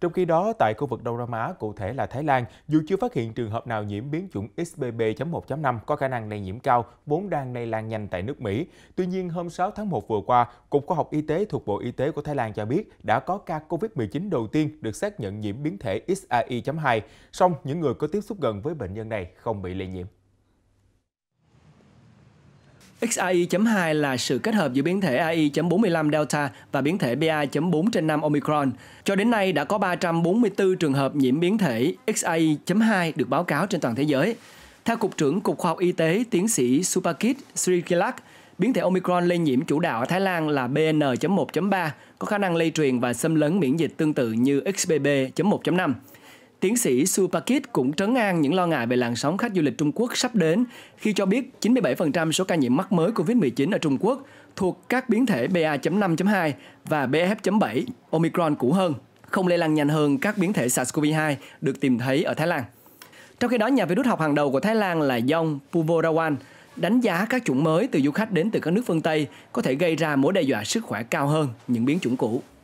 Trong khi đó, tại khu vực Đông Nam Á, cụ thể là Thái Lan, dù chưa phát hiện trường hợp nào nhiễm biến chủng XBB.1.5 có khả năng lây nhiễm cao, vốn đang lây lan nhanh tại nước Mỹ. Tuy nhiên, hôm 6 tháng 1 vừa qua, Cục Khoa học Y tế thuộc Bộ Y tế của Thái Lan cho biết đã có ca COVID-19 đầu tiên được xác nhận nhiễm biến thể XAI.2. Song, những người có tiếp xúc gần với bệnh nhân này không bị lây nhiễm. XAI.2 là sự kết hợp giữa biến thể AI.45 Delta và biến thể BA.4 trên 5 Omicron. Cho đến nay đã có 344 trường hợp nhiễm biến thể XAI.2 được báo cáo trên toàn thế giới. Theo Cục trưởng Cục Khoa học Y tế tiến sĩ Supakit Srikilak, biến thể Omicron lây nhiễm chủ đạo ở Thái Lan là BN.1.3, có khả năng lây truyền và xâm lấn miễn dịch tương tự như XBB.1.5. Tiến sĩ Su Pakit cũng trấn an những lo ngại về làn sóng khách du lịch Trung Quốc sắp đến khi cho biết 97% số ca nhiễm mắc mới COVID-19 ở Trung Quốc thuộc các biến thể BA.5.2 và BF.7 Omicron cũ hơn, không lây lan nhanh hơn các biến thể SARS-CoV-2 được tìm thấy ở Thái Lan. Trong khi đó, nhà virus học hàng đầu của Thái Lan là Yong Puvorawan đánh giá các chủng mới từ du khách đến từ các nước phương Tây có thể gây ra mối đe dọa sức khỏe cao hơn những biến chủng cũ.